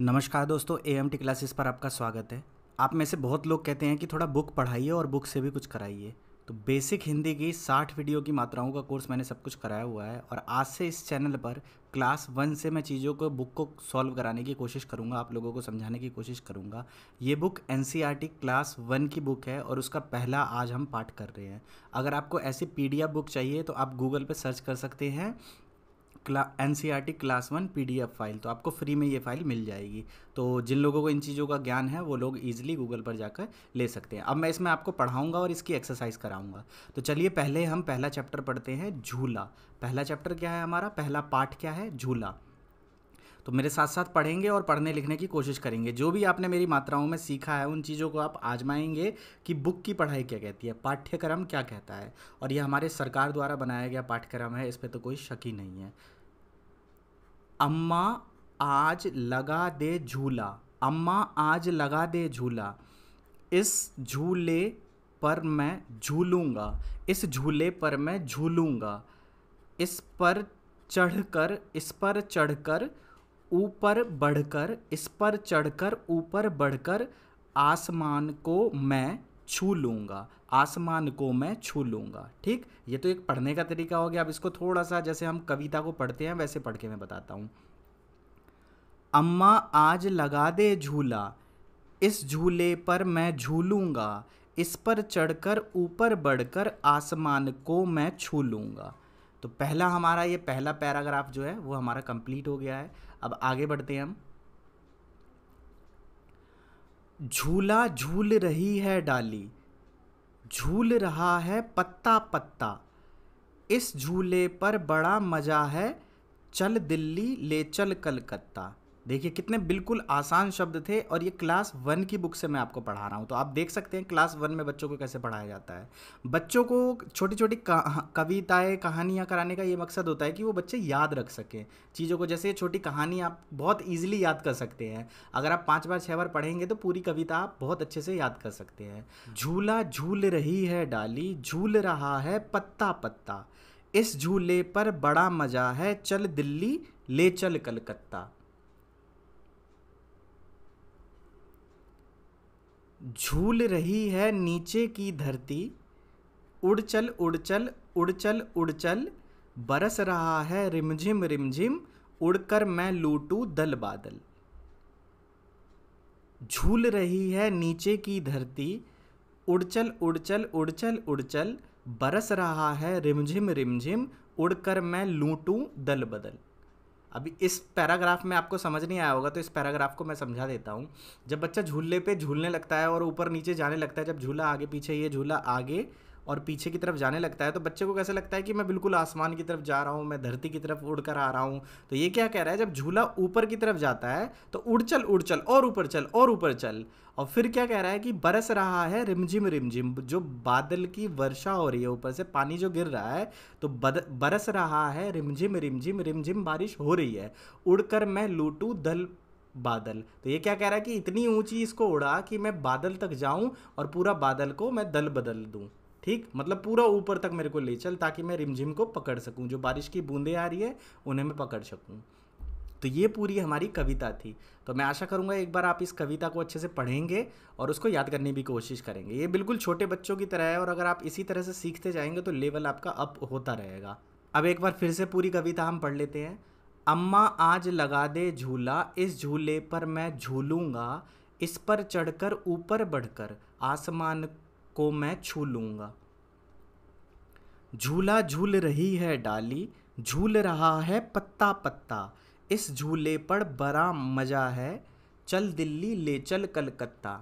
नमस्कार दोस्तों ए M T classes पर आपका स्वागत है आप में से बहुत लोग कहते हैं कि थोड़ा बुक पढ़ाइए और बुक से भी कुछ कराइए तो बेसिक हिंदी की 60 वीडियो की मात्राओं का कोर्स मैंने सब कुछ कराया हुआ है और आज से इस चैनल पर क्लास वन से मैं चीज़ों को बुक को सॉल्व कराने की कोशिश करूँगा आप लोगों को समझाने की कोशिश करूँगा ये book N e class one की बुक है और उसका पहला आज हम पाठ कर रहे हैं अगर आपको ऐसी पी बुक चाहिए तो आप गूगल पर सर्च कर सकते हैं N C R T class one P D F file तो आपको फ्री में ये फाइल मिल जाएगी तो जिन लोगों को इन चीज़ों का ज्ञान है वो लोग ईजिली गूगल पर जाकर ले सकते हैं अब मैं इसमें आपको पढ़ाऊंगा और इसकी एक्सरसाइज कराऊँगा तो चलिए पहले हम पहला चैप्टर पढ़ते हैं झूला पहला चैप्टर क्या है हमारा पहला पाठ क्या है झूला तो मेरे साथ साथ पढ़ेंगे और पढ़ने लिखने की कोशिश करेंगे जो भी आपने मेरी मात्राओं में सीखा है उन चीज़ों को आप आजमाएंगे कि बुक की पढ़ाई क्या कहती है पाठ्यक्रम क्या कहता है और यह हमारे सरकार द्वारा बनाया गया पाठ्यक्रम है इस पर तो कोई शक ही नहीं है अम्मा आज लगा दे झूला अम्मा आज लगा दे झूला इस झूले पर मैं झूलूंगा इस झूले पर मैं झूलूंगा इस पर चढ़कर इस पर चढ़कर ऊपर बढ़कर इस पर चढ़कर ऊपर बढ़कर आसमान को मैं छू लूँगा आसमान को मैं छू लूँगा ठीक ये तो एक पढ़ने का तरीका हो गया अब इसको थोड़ा सा जैसे हम कविता को पढ़ते हैं वैसे पढ़ के मैं बताता हूँ अम्मा आज लगा दे झूला इस झूले पर मैं झूलूँगा इस पर चढ़कर ऊपर बढ़कर आसमान को मैं छू लूँगा तो पहला हमारा ये पहला पैराग्राफ जो है वो हमारा कंप्लीट हो गया है अब आगे बढ़ते हैं हम झूला झूल रही है डाली झूल रहा है पत्ता पत्ता इस झूले पर बड़ा मज़ा है चल दिल्ली ले चल कलकत्ता देखिए कितने बिल्कुल आसान शब्द थे और ये क्लास वन की बुक से मैं आपको पढ़ा रहा हूँ तो आप देख सकते हैं क्लास वन में बच्चों को कैसे पढ़ाया जाता है बच्चों को छोटी छोटी कविताएं कहानियाँ कराने का ये मकसद होता है कि वो बच्चे याद रख सकें चीज़ों को जैसे छोटी कहानी आप बहुत ईजिली याद कर सकते हैं अगर आप पाँच बार छः बार पढ़ेंगे तो पूरी कविता आप बहुत अच्छे से याद कर सकते हैं झूला झूल रही है डाली झूल रहा है पत्ता पत्ता इस झूले पर बड़ा मज़ा है चल दिल्ली ले चल कलकत्ता झूल रही है नीचे की धरती उड़ चल उड़ चल उड़ चल उड़ चल बरस रहा है रिमझिम रिमझिम उड़कर मैं लूटू दल बादल झूल रही है नीचे की धरती उड़ चल उड़ चल उड़ चल उड़ चल बरस रहा है रिमझिम रिमझिम उड़कर मैं लूटूं दल बदल अभी इस पैराग्राफ में आपको समझ नहीं आया होगा तो इस पैराग्राफ को मैं समझा देता हूँ जब बच्चा झूले पे झूलने लगता है और ऊपर नीचे जाने लगता है जब झूला आगे पीछे ये झूला आगे और पीछे की तरफ जाने लगता है तो बच्चे को कैसे लगता है कि मैं बिल्कुल आसमान की तरफ जा रहा हूँ मैं धरती की तरफ उड़ कर आ रहा हूँ तो ये क्या कह रहा है जब झूला ऊपर की तरफ जाता है तो उड़ चल उड़ चल और ऊपर चल और ऊपर चल और फिर क्या कह रहा है कि बरस रहा है रिमझिम रिमझिम जो बादल की वर्षा हो रही है ऊपर से पानी जो गिर रहा है तो बद, बरस रहा है रिमझिम रिमझिम रिमझिम बारिश हो रही है उड़कर मैं लूटूँ दल बादल तो ये क्या कह रहा है कि इतनी ऊंची इसको उड़ा कि मैं बादल तक जाऊं और पूरा बादल को मैं दल बदल दूं ठीक मतलब पूरा ऊपर तक मेरे को ले चल ताकि मैं रिमझिम को पकड़ सकूँ जो बारिश की बूंदें आ रही है उन्हें मैं पकड़ सकूँ तो ये पूरी हमारी कविता थी तो मैं आशा करूँगा एक बार आप इस कविता को अच्छे से पढ़ेंगे और उसको याद करने की कोशिश करेंगे ये बिल्कुल छोटे बच्चों की तरह है और अगर आप इसी तरह से सीखते जाएंगे तो लेवल आपका अप होता रहेगा अब एक बार फिर से पूरी कविता हम पढ़ लेते हैं अम्मा आज लगा दे झूला इस झूले पर मैं झूलूँगा इस पर चढ़कर ऊपर बढ़कर आसमान को मैं छू लूंगा झूला झूल रही है डाली झूल रहा है पत्ता पत्ता इस झूले पर बड़ा मज़ा है चल दिल्ली ले चल कलकत्ता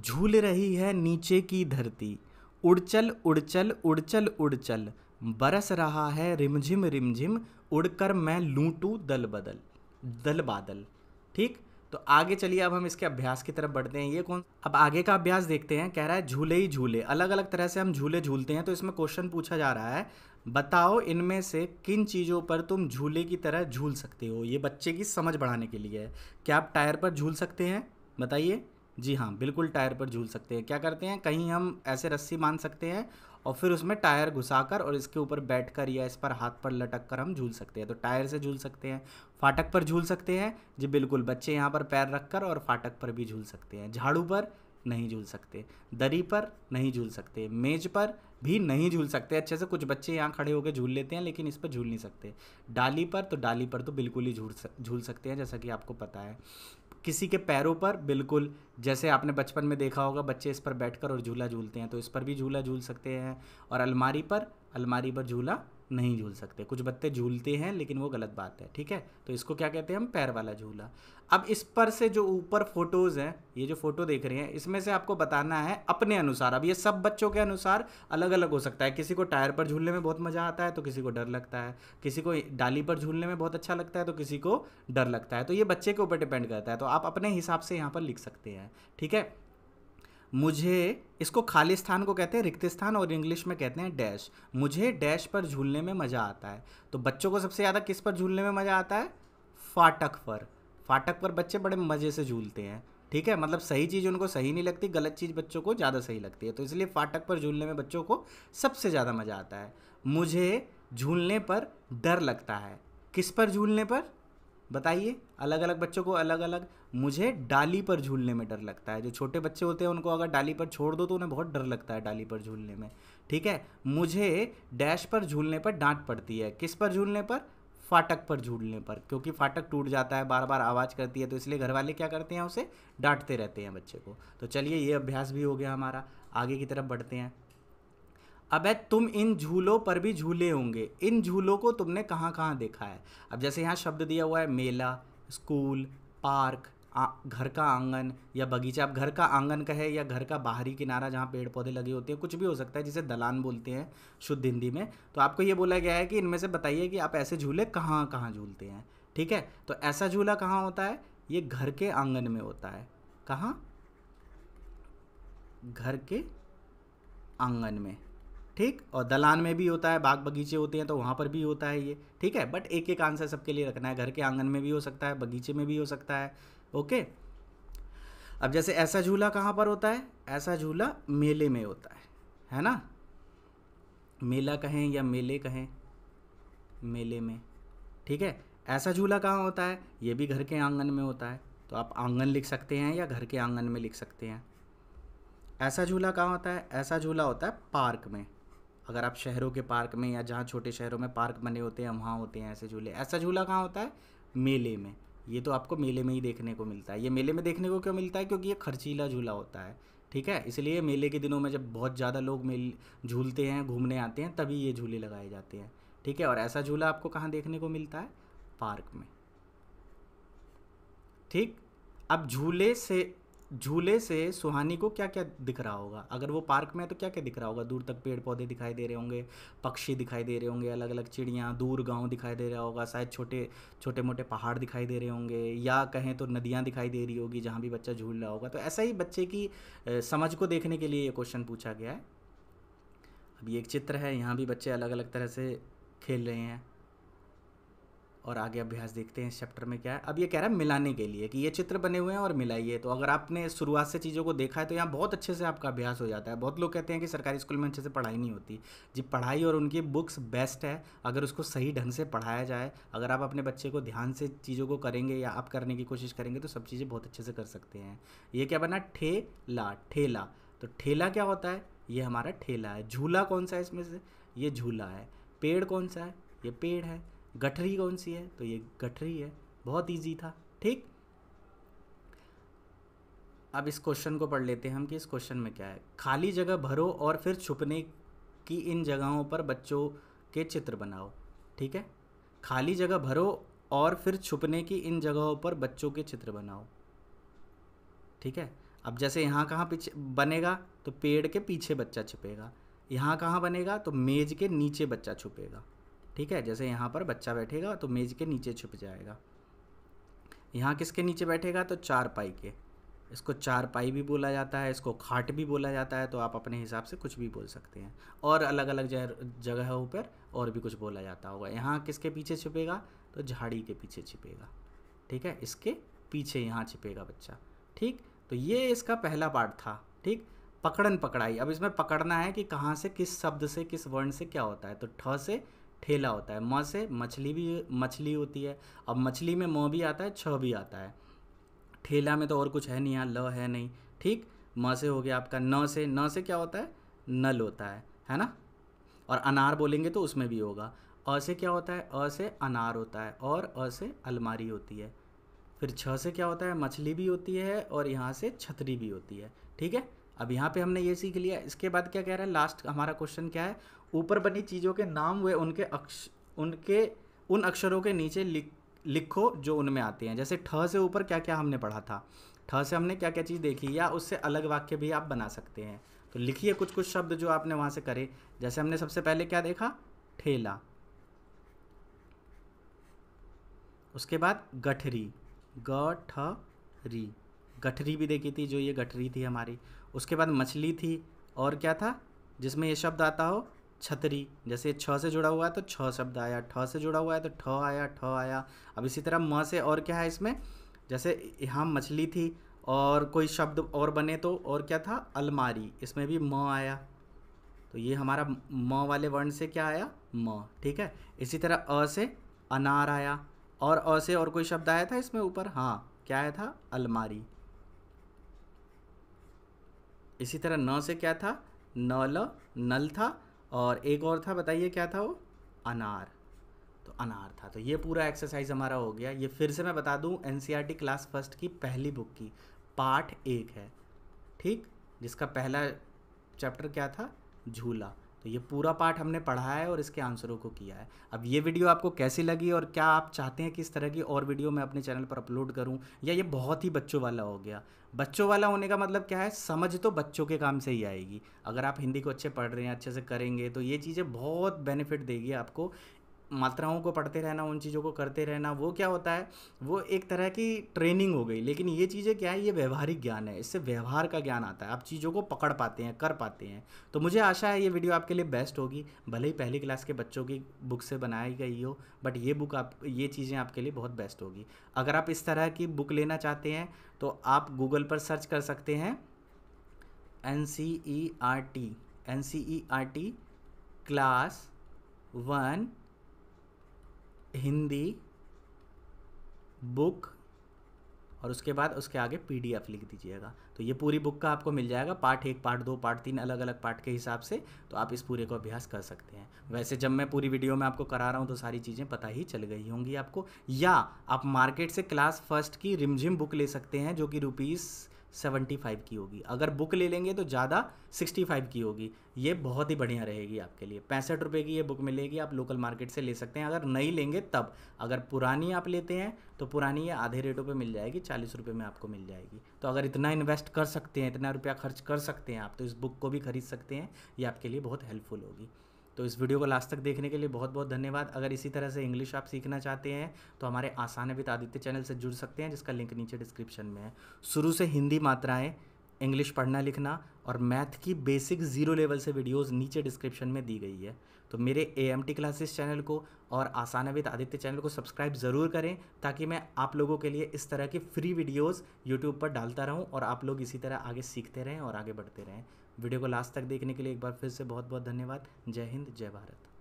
झूल रही है नीचे की धरती उड़ चल उड़ चल उड़ चल उड़ चल बरस रहा है रिमझिम रिमझिम उड़कर मैं लूटू दल बदल दल बादल ठीक तो आगे चलिए अब हम इसके अभ्यास की तरफ बढ़ते हैं ये कौन अब आगे का अभ्यास देखते हैं कह रहा है झूले ही झूले अलग अलग तरह से हम झूले झूलते हैं तो इसमें क्वेश्चन पूछा जा रहा है बताओ इनमें से किन चीज़ों पर तुम झूले की तरह झूल सकते हो ये बच्चे की समझ बढ़ाने के लिए है क्या आप टायर पर झूल सकते हैं बताइए जी हाँ बिल्कुल टायर पर झूल सकते हैं क्या करते हैं कहीं हम ऐसे रस्सी बांध सकते हैं और फिर उसमें टायर घुसाकर और इसके ऊपर बैठकर या इस पर हाथ पर लटक कर हम झूल सकते हैं तो टायर से झूल सकते हैं फाटक पर झूल सकते हैं जी बिल्कुल बच्चे यहाँ पर पैर रखकर और फाटक पर भी झूल सकते हैं झाड़ू पर नहीं झूल सकते दरी पर नहीं झूल सकते मेज पर भी नहीं झूल सकते अच्छे से कुछ बच्चे यहाँ खड़े होकर झूल लेते हैं लेकिन इस पर झूल नहीं सकते डाली पर तो डाली पर तो बिल्कुल ही झूल झूल सकते हैं जैसा कि आपको पता है किसी के पैरों पर बिल्कुल जैसे आपने बचपन में देखा होगा बच्चे इस पर बैठकर और झूला झूलते हैं तो इस पर भी झूला झूल सकते हैं और अलमारी पर अलमारी पर झूला नहीं झूल सकते कुछ बत्ते झूलते हैं लेकिन वो गलत बात है ठीक है तो इसको क्या कहते हैं हम पैर वाला झूला अब इस पर से जो ऊपर फोटोज़ हैं ये जो फ़ोटो देख रहे हैं इसमें से आपको बताना है अपने अनुसार अब ये सब बच्चों के अनुसार अलग अलग हो सकता है किसी को टायर पर झूलने में बहुत मज़ा आता है तो किसी को डर लगता है किसी को डाली पर झूलने में बहुत अच्छा लगता है तो किसी को डर लगता है तो ये बच्चे के ऊपर डिपेंड करता है तो आप अपने हिसाब से यहाँ पर लिख सकते हैं ठीक है मुझे इसको खाली स्थान को कहते हैं रिक्त स्थान और इंग्लिश में कहते हैं डैश मुझे डैश पर झूलने में मज़ा आता है तो बच्चों को सबसे ज़्यादा किस पर झूलने में मज़ा आता है फाटक पर फाटक पर बच्चे बड़े मज़े से झूलते हैं ठीक है मतलब सही चीज़ उनको सही नहीं लगती गलत चीज़ बच्चों को ज़्यादा सही लगती है तो इसलिए फाटक पर झूलने में बच्चों को सबसे ज़्यादा मज़ा आता है मुझे झूलने पर डर लगता है किस पर झूलने पर बताइए अलग अलग बच्चों को अलग अलग मुझे डाली पर झूलने में डर लगता है जो छोटे बच्चे होते हैं उनको अगर डाली पर छोड़ दो तो उन्हें बहुत डर लगता है डाली पर झूलने में ठीक है मुझे डैश पर झूलने पर डांट पड़ती है किस पर झूलने पर फाटक पर झूलने पर क्योंकि फाटक टूट जाता है बार बार आवाज़ करती है तो इसलिए घर वाले क्या करते हैं उसे डांटते रहते हैं बच्चे को तो चलिए ये अभ्यास भी हो गया हमारा आगे की तरफ बढ़ते हैं अबे तुम इन झूलों पर भी झूले होंगे इन झूलों को तुमने कहाँ कहाँ देखा है अब जैसे यहाँ शब्द दिया हुआ है मेला स्कूल पार्क आ, घर का आंगन या बगीचा आप घर का आंगन कहे या घर का बाहरी किनारा जहाँ पेड़ पौधे लगे होते हैं कुछ भी हो सकता है जिसे दलान बोलते हैं शुद्ध हिंदी में तो आपको ये बोला गया है कि इनमें से बताइए कि आप ऐसे झूले कहाँ कहाँ झूलते हैं ठीक है तो ऐसा झूला कहाँ होता है ये घर के आंगन में होता है कहाँ घर के आंगन में ठीक और दलान में भी होता है बाग बगीचे होते हैं तो वहाँ पर भी होता है ये ठीक है बट एक एक आंसर सबके लिए रखना है घर के आंगन में भी हो सकता है बगीचे में भी हो सकता है ओके अब जैसे ऐसा झूला कहाँ पर होता है ऐसा झूला मेले में होता है है ना मेला कहें या मेले कहें मेले में ठीक है ऐसा झूला कहाँ होता है ये भी घर के आंगन में होता है तो आप आंगन लिख सकते हैं या घर के आंगन में लिख सकते हैं ऐसा झूला कहाँ होता है ऐसा झूला होता है पार्क में अगर आप शहरों के पार्क में या जहाँ छोटे शहरों में पार्क बने होते हैं वहाँ होते हैं ऐसे झूले ऐसा झूला कहाँ होता है मेले में ये तो आपको मेले में ही देखने को मिलता है ये मेले में देखने को क्यों मिलता है क्योंकि ये खर्चीला झूला होता है ठीक है इसलिए मेले के दिनों में जब बहुत ज़्यादा लोग मेल झूलते हैं घूमने आते हैं तभी ये झूले लगाए जाते हैं ठीक है और ऐसा झूला आपको कहाँ देखने को मिलता है पार्क में ठीक अब झूले से झूले से सुहानी को क्या क्या दिख रहा होगा अगर वो पार्क में है तो क्या क्या दिख रहा होगा दूर तक पेड़ पौधे दिखाई दे रहे होंगे पक्षी दिखाई दे रहे होंगे अलग अलग चिड़ियाँ दूर गांव दिखाई दे रहा होगा शायद छोटे छोटे मोटे पहाड़ दिखाई दे रहे होंगे या कहें तो नदियाँ दिखाई दे रही होगी जहाँ भी बच्चा झूल रहा होगा तो ऐसा ही बच्चे की समझ को देखने के लिए ये क्वेश्चन पूछा गया है अभी एक चित्र है यहाँ भी बच्चे अलग अलग तरह से खेल रहे हैं और आगे अभ्यास देखते हैं इस चैप्टर में क्या है अब ये कह रहा है मिलाने के लिए कि ये चित्र बने हुए हैं और मिलाइए तो अगर आपने शुरुआत से चीज़ों को देखा है तो यहाँ बहुत अच्छे से आपका अभ्यास हो जाता है बहुत लोग कहते हैं कि सरकारी स्कूल में अच्छे से पढ़ाई नहीं होती जी पढ़ाई और उनकी बुक्स बेस्ट है अगर उसको सही ढंग से पढ़ाया जाए अगर आप अपने बच्चे को ध्यान से चीज़ों को करेंगे या आप करने की कोशिश करेंगे तो सब चीज़ें बहुत अच्छे से कर सकते हैं ये क्या बना ठेला ठेला तो ठेला क्या होता है ये हमारा ठेला है झूला कौन सा है इसमें से ये झूला है पेड़ कौन सा है ये पेड़ है गठरी कौन सी है तो ये गठरी है बहुत ईजी था ठीक अब इस क्वेश्चन को पढ़ लेते हैं हम कि इस क्वेश्चन में क्या है खाली जगह भरो और फिर छुपने की इन जगहों पर बच्चों के चित्र बनाओ ठीक है खाली जगह भरो और फिर छुपने की इन जगहों पर बच्चों के चित्र बनाओ ठीक है अब जैसे यहाँ कहाँ पीछे बनेगा तो पेड़ के पीछे बच्चा छुपेगा यहाँ कहाँ बनेगा तो मेज के नीचे बच्चा छुपेगा ठीक है जैसे यहाँ पर बच्चा बैठेगा तो मेज के नीचे छुप जाएगा यहाँ किसके नीचे बैठेगा तो चार पाई के इसको चार पाई भी बोला जाता है इसको खाट भी बोला जाता है तो आप अपने हिसाब से कुछ भी बोल सकते हैं और अलग अलग जगहों पर और भी कुछ बोला जाता होगा यहाँ किसके पीछे छिपेगा तो झाड़ी के पीछे छिपेगा ठीक है इसके पीछे यहाँ छिपेगा बच्चा ठीक तो ये इसका पहला पार्ट था ठीक पकड़न पकड़ाई अब इसमें पकड़ना है कि कहाँ से किस शब्द से किस वर्ण से क्या होता है तो ठ से ठेला होता है म से मछली भी मछली होती है अब मछली में म भी आता है छ भी आता है ठेला में तो और कुछ है नहीं यहाँ ल है नहीं ठीक म से हो गया आपका न से न से क्या होता है नल होता है है ना और अनार बोलेंगे तो उसमें भी होगा अ से क्या होता है अ से अनार होता है और अ से अलमारी होती है फिर छ से क्या होता है मछली भी होती है और यहाँ से छतरी भी होती है ठीक है अब यहाँ पे हमने ये सीख लिया इसके बाद क्या कह रहा है लास्ट हमारा क्वेश्चन क्या है ऊपर बनी चीज़ों के नाम वे उनके अक्ष उनके उन अक्षरों के नीचे लिख लिखो जो उनमें आते हैं जैसे ठ से ऊपर क्या क्या हमने पढ़ा था ठ से हमने क्या क्या चीज़ देखी या उससे अलग वाक्य भी आप बना सकते हैं तो लिखिए कुछ कुछ शब्द जो आपने वहाँ से करे जैसे हमने सबसे पहले क्या देखा ठेला उसके बाद गठरी गठरी गठरी भी देखी थी जो ये गठरी थी हमारी उसके बाद मछली थी और क्या था जिसमें ये शब्द आता हो छतरी जैसे छ से जुड़ा हुआ है तो छ शब्द आया ठ से जुड़ा हुआ है तो ठ आया ठ आया अब इसी तरह म से और क्या है इसमें जैसे यहाँ मछली थी और कोई शब्द और बने तो और क्या था अलमारी इसमें भी म आया तो ये हमारा म वाले वर्ण से क्या आया म ठीक है इसी तरह अ से अनार आया और अ से और कोई शब्द आया था इसमें ऊपर हाँ क्या आया था अलमारी इसी तरह न से क्या था नल नल था और एक और था बताइए क्या था वो अनार तो अनार था तो ये पूरा एक्सरसाइज हमारा हो गया ये फिर से मैं बता दूं एन क्लास फर्स्ट की पहली बुक की पार्ट एक है ठीक जिसका पहला चैप्टर क्या था झूला तो ये पूरा पार्ट हमने पढ़ा है और इसके आंसरों को किया है अब ये वीडियो आपको कैसी लगी और क्या आप चाहते हैं कि इस तरह की और वीडियो मैं अपने चैनल पर अपलोड करूं या ये बहुत ही बच्चों वाला हो गया बच्चों वाला होने का मतलब क्या है समझ तो बच्चों के काम से ही आएगी अगर आप हिंदी को अच्छे पढ़ रहे हैं अच्छे से करेंगे तो ये चीज़ें बहुत बेनिफिट देगी आपको मात्राओं को पढ़ते रहना उन चीज़ों को करते रहना वो क्या होता है वो एक तरह की ट्रेनिंग हो गई लेकिन ये चीज़ें क्या है ये व्यवहारिक ज्ञान है इससे व्यवहार का ज्ञान आता है आप चीज़ों को पकड़ पाते हैं कर पाते हैं तो मुझे आशा है ये वीडियो आपके लिए बेस्ट होगी भले ही पहली क्लास के बच्चों की बुक से बनाई गई हो बट ये बुक आप ये चीज़ें आपके लिए बहुत बेस्ट होगी अगर आप इस तरह की बुक लेना चाहते हैं तो आप गूगल पर सर्च कर सकते हैं N C E R T N C E R T class one Hindi book और उसके बाद उसके आगे पीडीएफ लिख दीजिएगा तो ये पूरी बुक का आपको मिल जाएगा पार्ट एक पार्ट दो पार्ट तीन अलग अलग पार्ट के हिसाब से तो आप इस पूरे को अभ्यास कर सकते हैं वैसे जब मैं पूरी वीडियो में आपको करा रहा हूँ तो सारी चीज़ें पता ही चल गई होंगी आपको या आप मार्केट से क्लास फर्स्ट की रिमझिम बुक ले सकते हैं जो कि रुपीज़ सेवेंटी फाइव की होगी अगर बुक ले लेंगे तो ज़्यादा सिक्सटी फाइव की होगी ये बहुत ही बढ़िया रहेगी आपके लिए पैंसठ रुपये की ये बुक मिलेगी आप लोकल मार्केट से ले सकते हैं अगर नई लेंगे तब अगर पुरानी आप लेते हैं तो पुरानी ये आधे रेटों पे मिल जाएगी चालीस रुपये में आपको मिल जाएगी तो अगर इतना इन्वेस्ट कर सकते हैं इतना रुपया खर्च कर सकते हैं आप तो इस बुक को भी खरीद सकते हैं ये आपके लिए बहुत हेल्पफुल होगी तो इस वीडियो को लास्ट तक देखने के लिए बहुत बहुत धन्यवाद अगर इसी तरह से इंग्लिश आप सीखना चाहते हैं तो हमारे आसान विद आदित्य चैनल से जुड़ सकते हैं जिसका लिंक नीचे डिस्क्रिप्शन में है शुरू से हिंदी मात्राएँ इंग्लिश पढ़ना लिखना और मैथ की बेसिक ज़ीरो लेवल से वीडियोस नीचे डिस्क्रिप्शन में दी गई है तो मेरे A M T classes channel को और आसान आदित्य चैनल को सब्सक्राइब ज़रूर करें ताकि मैं आप लोगों के लिए इस तरह की फ्री वीडियोस यूट्यूब पर डालता रहूं और आप लोग इसी तरह आगे सीखते रहें और आगे बढ़ते रहें वीडियो को लास्ट तक देखने के लिए एक बार फिर से बहुत बहुत धन्यवाद जय हिंद जय भारत